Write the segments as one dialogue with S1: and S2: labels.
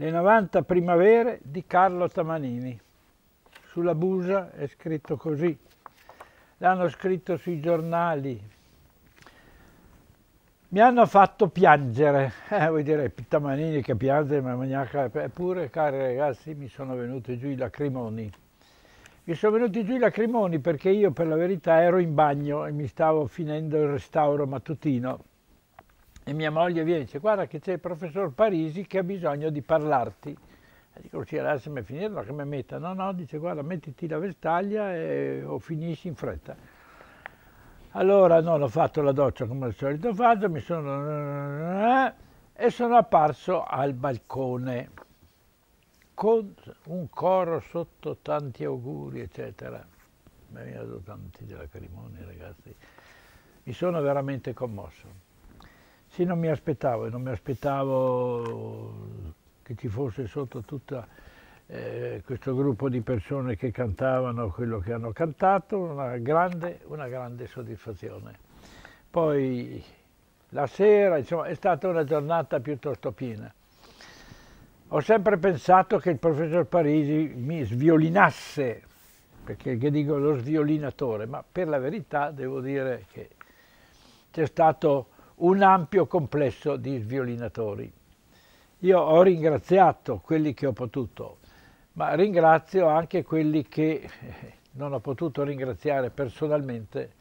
S1: Le 90 primavere di Carlo Tamanini. Sulla busa è scritto così. L'hanno scritto sui giornali. Mi hanno fatto piangere. Eh, vuoi dire, Tamanini che piange, ma maniaca. Eppure, cari ragazzi, mi sono venuti giù i lacrimoni. Mi sono venuti giù i lacrimoni perché io, per la verità, ero in bagno e mi stavo finendo il restauro mattutino e mia moglie viene e dice guarda che c'è il professor Parisi che ha bisogno di parlarti. E dico sì, mi finirla che mi metta. No, no, dice guarda mettiti la vestaglia e, o finisci in fretta. Allora no, ho fatto la doccia come al solito faccio, mi sono... Eh, e sono apparso al balcone con un coro sotto tanti auguri, eccetera. Mi hanno dato tanti della Carimone, ragazzi. Mi sono veramente commosso. Sì, non mi aspettavo, non mi aspettavo che ci fosse sotto tutto eh, questo gruppo di persone che cantavano quello che hanno cantato, una grande, una grande soddisfazione. Poi la sera, insomma, è stata una giornata piuttosto piena. Ho sempre pensato che il professor Parisi mi sviolinasse, perché dico lo sviolinatore, ma per la verità devo dire che c'è stato un ampio complesso di sviolinatori. Io ho ringraziato quelli che ho potuto, ma ringrazio anche quelli che eh, non ho potuto ringraziare personalmente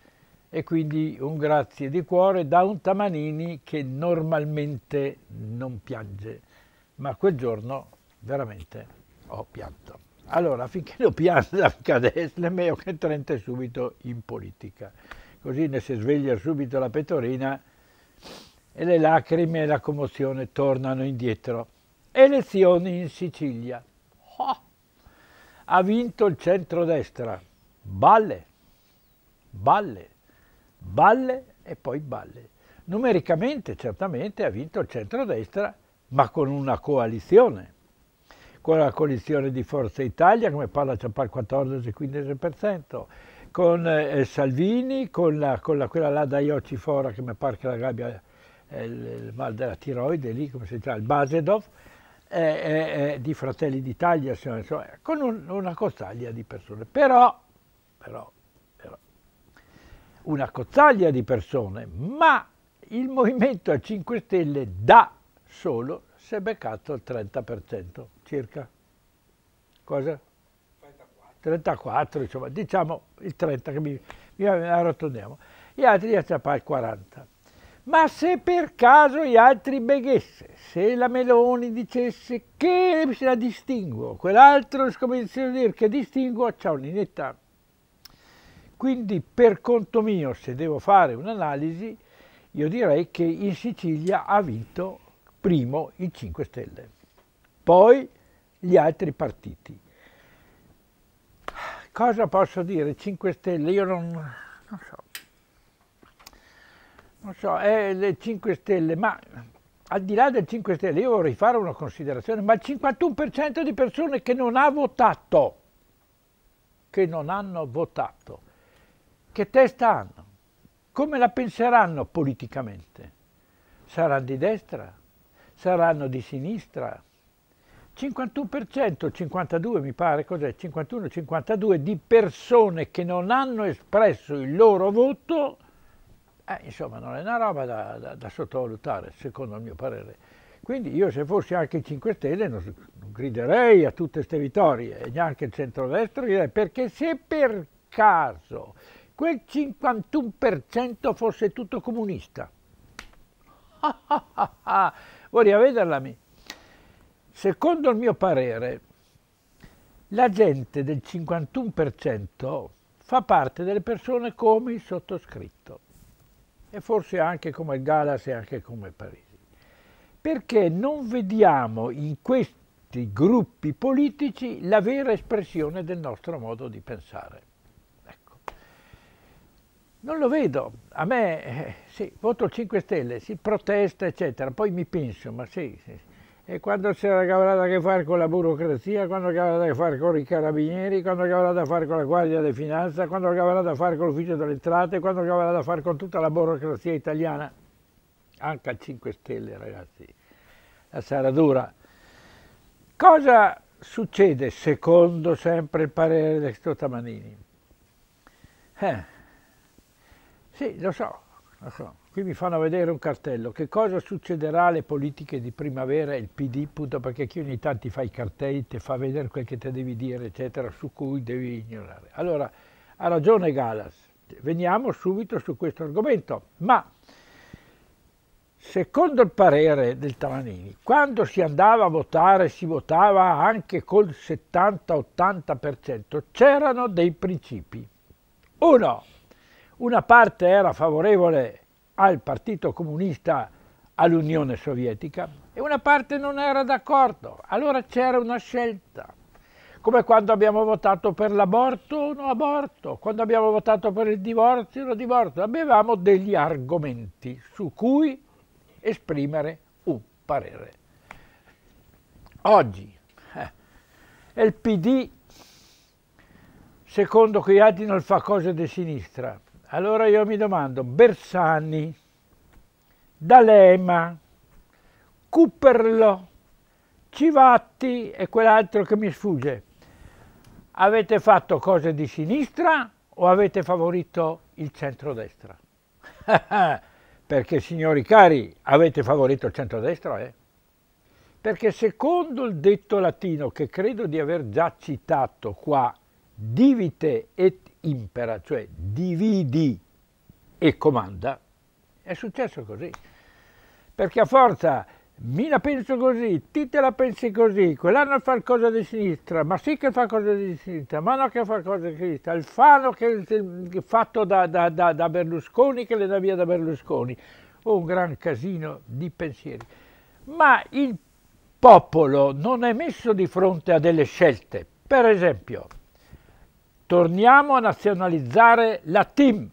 S1: e quindi un grazie di cuore da un Tamanini che normalmente non piange, ma quel giorno veramente ho pianto. Allora, finché non pianta, è meglio che trenta subito in politica, così ne si sveglia subito la petorina e le lacrime e la commozione tornano indietro. Elezioni in Sicilia. Oh! Ha vinto il centrodestra. Balle, balle, balle e poi balle. Numericamente, certamente, ha vinto il centrodestra, ma con una coalizione. Con la coalizione di Forza Italia, come parla il 14-15%, con eh, Salvini, con, la, con la, quella là da Iocci Fora che mi pare che la gabbia il mal della tiroide, lì come si chiama, il Basedov, eh, eh, di Fratelli d'Italia, insomma, con un, una cozzaglia di persone. Però, però, però, una cozzaglia di persone, ma il Movimento a 5 Stelle da solo si è beccato il 30% circa. Cosa? 34, insomma, diciamo il 30 che mi, mi arrotondiamo. Gli altri già hanno il 40. Ma se per caso gli altri beghesse, se la Meloni dicesse che se la distinguo, quell'altro scominciò a dire che distinguo, ciao Ninetta. Quindi per conto mio, se devo fare un'analisi, io direi che in Sicilia ha vinto primo il 5 Stelle, poi gli altri partiti. Cosa posso dire? 5 Stelle, io non, non so non so, è le 5 Stelle, ma al di là del 5 Stelle io vorrei fare una considerazione, ma il 51% di persone che non ha votato, che non hanno votato, che testa hanno? Come la penseranno politicamente? Saranno di destra? Saranno di sinistra? 51%, 52 mi pare, cos'è? 51-52 di persone che non hanno espresso il loro voto eh, insomma, non è una roba da, da, da, sottovalutare, secondo il mio parere. Quindi io se fossi anche il 5 Stelle non, non griderei a tutte queste vittorie, e neanche il centrodestra, direi, perché se per caso quel 51% fosse tutto comunista, vorrei vederla me. Secondo il mio parere, la gente del 51% fa parte delle persone come il sottoscritto e forse anche come Galas e anche come Parisi, perché non vediamo in questi gruppi politici la vera espressione del nostro modo di pensare. Ecco. Non lo vedo, a me, eh, sì, voto 5 Stelle, si protesta, eccetera, poi mi penso, ma sì, sì e quando c'era cavallata che fare con la burocrazia, quando cavallata che fare con i carabinieri, quando cavallata a fare con la Guardia di Finanza, quando cavallata a fare con l'Ufficio delle Entrate, quando cavallata a fare con tutta la burocrazia italiana, anche a 5 Stelle ragazzi, la sarà dura. Cosa succede secondo sempre il parere del Stottamanini? Eh. Sì, lo so, lo so. Qui mi fanno vedere un cartello. Che cosa succederà alle politiche di primavera e il PD? Punto perché chi ogni tanto fa i cartelli, ti fa vedere quel che te devi dire, eccetera, su cui devi ignorare. Allora, ha ragione Galas. Veniamo subito su questo argomento. Ma, secondo il parere del Tavanini, quando si andava a votare, si votava anche col 70-80%. C'erano dei principi. Uno, una parte era favorevole al Partito Comunista all'Unione Sovietica e una parte non era d'accordo. Allora c'era una scelta. Come quando abbiamo votato per l'aborto, no aborto, quando abbiamo votato per il divorzio, no divorzio. Avevamo degli argomenti su cui esprimere un parere. Oggi eh, il PD, secondo Coiadino, fa cose di sinistra allora io mi domando, Bersani, D'Alema, Cupperlo, Civatti e quell'altro che mi sfugge, avete fatto cose di sinistra o avete favorito il centrodestra? Perché, signori cari, avete favorito il centrodestra, eh? Perché secondo il detto latino, che credo di aver già citato qua, divite et impera, cioè dividi e comanda, è successo così. Perché a forza mi la penso così, ti te la pensi così, quell'anno fa cosa di sinistra, ma sì che fa cosa di sinistra, ma no che fa cosa di sinistra, il fano che, che fatto da, da, da, da, Berlusconi che le dà via da Berlusconi, un gran casino di pensieri. Ma il popolo non è messo di fronte a delle scelte, per esempio torniamo a nazionalizzare la TIM.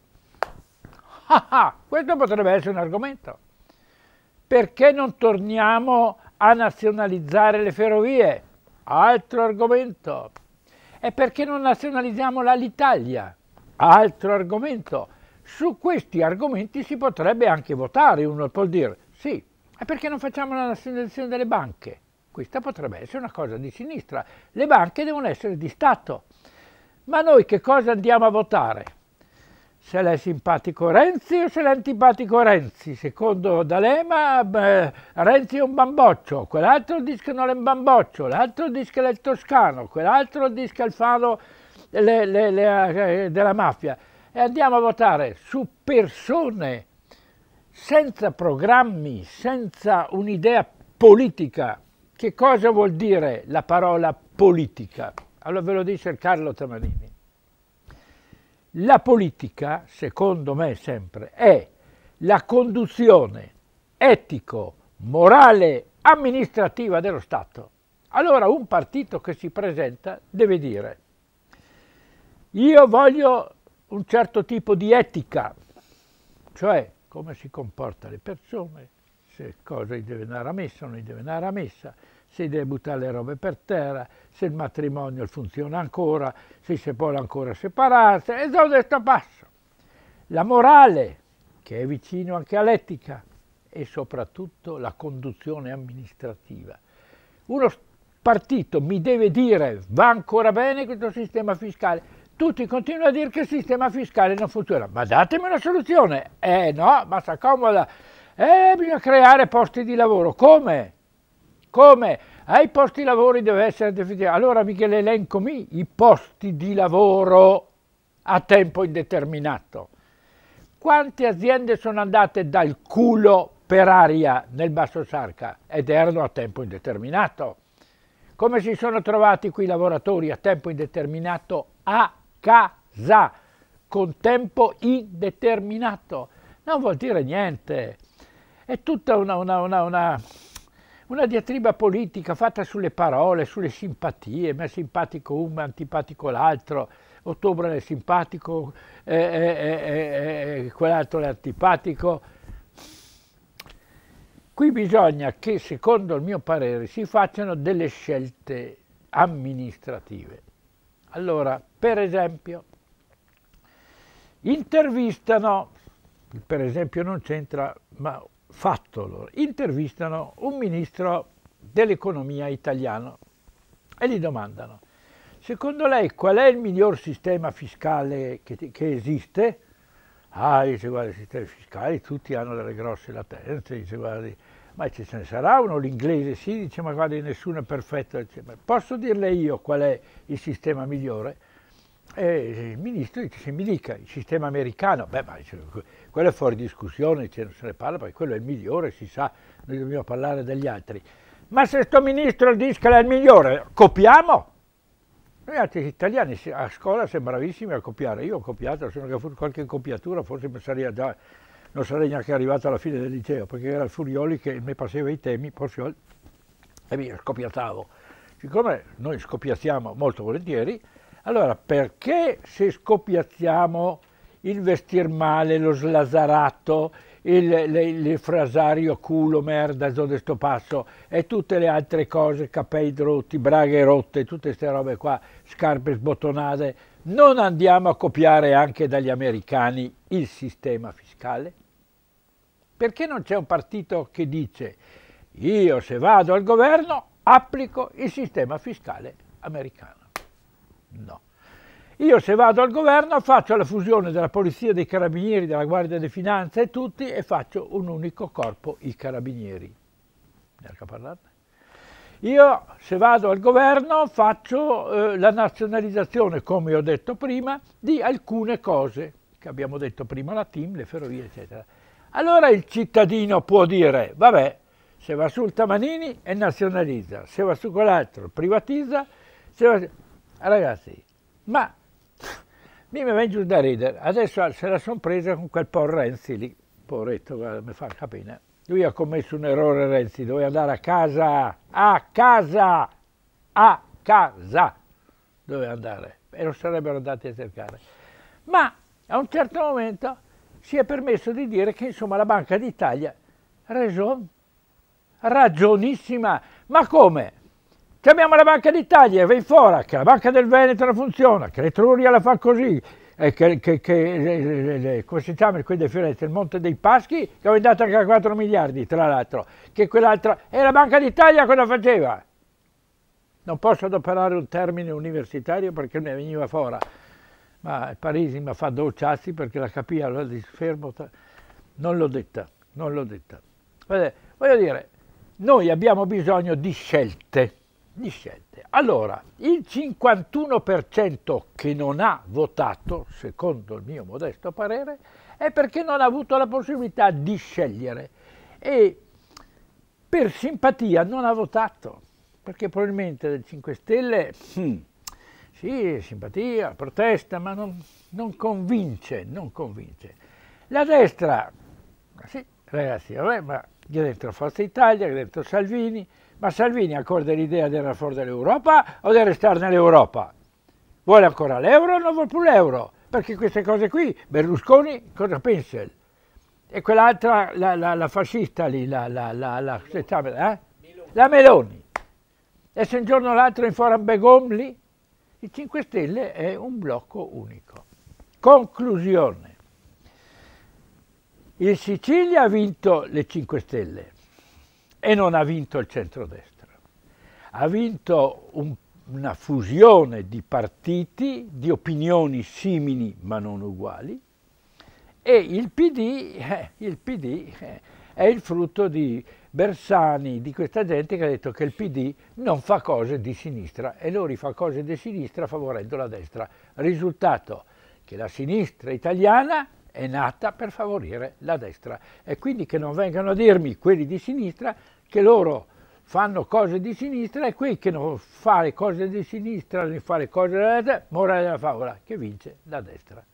S1: Ah, ah, questo potrebbe essere un argomento. Perché non torniamo a nazionalizzare le ferrovie? Altro argomento. E perché non nazionalizziamo l'Italia? Altro argomento. Su questi argomenti si potrebbe anche votare, uno può dire sì. E perché non facciamo la nazionalizzazione delle banche? Questa potrebbe essere una cosa di sinistra. Le banche devono essere di Stato ma noi che cosa andiamo a votare? Se l'è simpatico Renzi o se l'è antipatico Renzi? Secondo D'Alema beh, Renzi è un bamboccio, quell'altro dice che non è un bamboccio, l'altro dice che è il toscano, quell'altro dice che è il fano le, le, le, eh, della mafia. E andiamo a votare su persone senza programmi, senza un'idea politica. Che cosa vuol dire la parola politica? Allora ve lo dice Carlo Tamarini. La politica, secondo me sempre, è la conduzione etico, morale, amministrativa dello Stato. Allora un partito che si presenta deve dire io voglio un certo tipo di etica, cioè come si comportano le persone, se cosa gli deve andare a messa o non gli deve andare a messa, se deve buttare le robe per terra, se il matrimonio funziona ancora, se si può ancora separarsi, e ho detto basso. La morale, che è vicino anche all'etica, e soprattutto la conduzione amministrativa. Uno partito mi deve dire va ancora bene questo sistema fiscale, tutti continuano a dire che il sistema fiscale non funziona, ma datemi una soluzione, eh no, ma s'accomoda, eh bisogna creare posti di lavoro, come? come ai eh, posti di lavoro deve essere definito. Allora Michele elenco elencomi i posti di lavoro a tempo indeterminato. Quante aziende sono andate dal culo per aria nel Basso Sarca ed erano a tempo indeterminato? Come si sono trovati quei lavoratori a tempo indeterminato a casa con tempo indeterminato? Non vuol dire niente. È tutta una, una, una, una una diatriba politica fatta sulle parole, sulle simpatie, ma è simpatico uno, antipatico l'altro, ottobre è simpatico, eh eh, eh, eh, eh, quell'altro è antipatico. Qui bisogna che, secondo il mio parere, si facciano delle scelte amministrative. Allora, per esempio, intervistano, per esempio non c'entra, ma fatto loro? Intervistano un ministro dell'economia italiano e gli domandano, secondo lei qual è il miglior sistema fiscale che, che esiste? Ah, dice, guarda, i sistemi fiscali tutti hanno delle grosse latenze, dice, guarda, ma ce ne sarà uno, l'inglese sì, dice, ma guarda, nessuno è perfetto, dice, posso dirle io qual è il sistema migliore? E il ministro dice, se mi dica il sistema americano, beh, ma cioè, quello è fuori discussione, cioè non se ne parla perché quello è il migliore, si sa, noi dobbiamo parlare degli altri. Ma se sto ministro dice che è il migliore, copiamo? Noi altri italiani a scuola siamo bravissimi a copiare, io ho copiato, se non che fosse qualche copiatura forse già, non sarei neanche arrivato alla fine del liceo, perché era il Furioli che mi passava i temi, poi e mi scopiatavo. Siccome noi scopiazziamo molto volentieri, allora, perché se scopiazziamo il vestir male, lo slasarato, il, il, il frasario culo, merda, zo de sto passo e tutte le altre cose, capelli rotti, braghe rotte, tutte queste robe qua, scarpe sbottonate, non andiamo a copiare anche dagli americani il sistema fiscale? Perché non c'è un partito che dice io se vado al governo applico il sistema fiscale americano? Io se vado al governo faccio la fusione della polizia, dei carabinieri, della guardia di finanza e tutti e faccio un unico corpo, i carabinieri. Io se vado al governo faccio eh, la nazionalizzazione, come ho detto prima, di alcune cose, che abbiamo detto prima, la team, le ferrovie, eccetera. Allora il cittadino può dire, vabbè, se va sul Tamanini e nazionalizza, se va su quell'altro privatizza, se va... Ragazzi, ma mi viene giù da ridere. Adesso se la sono presa con quel po' Renzi lì, poveretto, guarda, mi fa capire. Lui ha commesso un errore Renzi, doveva andare a casa, a casa, a casa, doveva andare e lo sarebbero andati a cercare. Ma a un certo momento si è permesso di dire che insomma la Banca d'Italia ragion, ragionissima, ma come? Chiamiamo la Banca d'Italia e vai fuori, che la Banca del Veneto non funziona, che l'Etruria la fa così, e che, che, che le, le, le, come si chiama qui di Firenze, il Monte dei Paschi, che ho dato anche 4 miliardi, tra l'altro, che quell'altra... E la Banca d'Italia cosa faceva? Non posso adoperare un termine universitario perché ne veniva fuori, ma Parisi mi fa dolciarsi perché la capì, allora di Non l'ho detta, non l'ho detta. Voglio dire, noi abbiamo bisogno di scelte di scelte. Allora, il 51% che non ha votato, secondo il mio modesto parere, è perché non ha avuto la possibilità di scegliere e per simpatia non ha votato, perché probabilmente del 5 Stelle hmm, sì, simpatia, protesta, ma non, non, convince, non convince. La destra, sì, ragazzi, vabbè, ma gli ha detto Forza Italia, gli ha detto Salvini, ma Salvini ha ancora l'idea di andare fuori dall'Europa o di restare nell'Europa? Vuole ancora l'euro o non vuole più l'euro? Perché queste cose qui, Berlusconi cosa pensa? E quell'altra, la, la, la, fascista lì, la, la, la, la, la, eh? la Meloni. E se un giorno o l'altro in forum Begom il 5 Stelle è un blocco unico. Conclusione. Il Sicilia ha vinto le 5 Stelle e non ha vinto il centrodestra. Ha vinto un, una fusione di partiti, di opinioni simili ma non uguali e il PD, eh, il PD eh, è il frutto di Bersani, di questa gente che ha detto che il PD non fa cose di sinistra e Lori fa cose di sinistra favorendo la destra. Risultato che la sinistra italiana è nata per favorire la destra e quindi che non vengano a dirmi quelli di sinistra che loro fanno cose di sinistra e quei che non fare cose di sinistra, non fare cose della destra, morale della favola, che vince la destra.